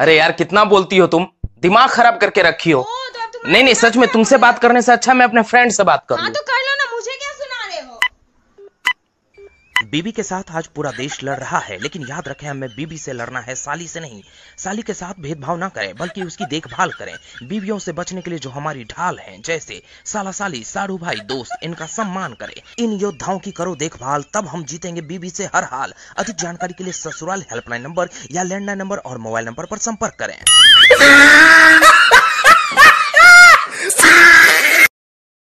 अरे यार कितना बोलती हो तुम दिमाग खराब करके रखी हो तो नहीं नहीं सच में तुमसे बात करने से अच्छा मैं अपने फ्रेंड से बात करूँ हाँ, तो कर बीबी के साथ आज पूरा देश लड़ रहा है लेकिन याद रखें हमें बीबी से लड़ना है साली से नहीं साली के साथ भेदभाव ना करें बल्कि उसकी देखभाल करें बीवियों से बचने के लिए जो हमारी ढाल है जैसे साला साली साढ़ू भाई दोस्त इनका सम्मान करें इन योद्धाओं की करो देखभाल तब हम जीतेंगे बीबी से हर हाल अधिक जानकारी के लिए ससुराल हेल्पलाइन नंबर या लैंडलाइन नंबर और मोबाइल नंबर पर संपर्क करें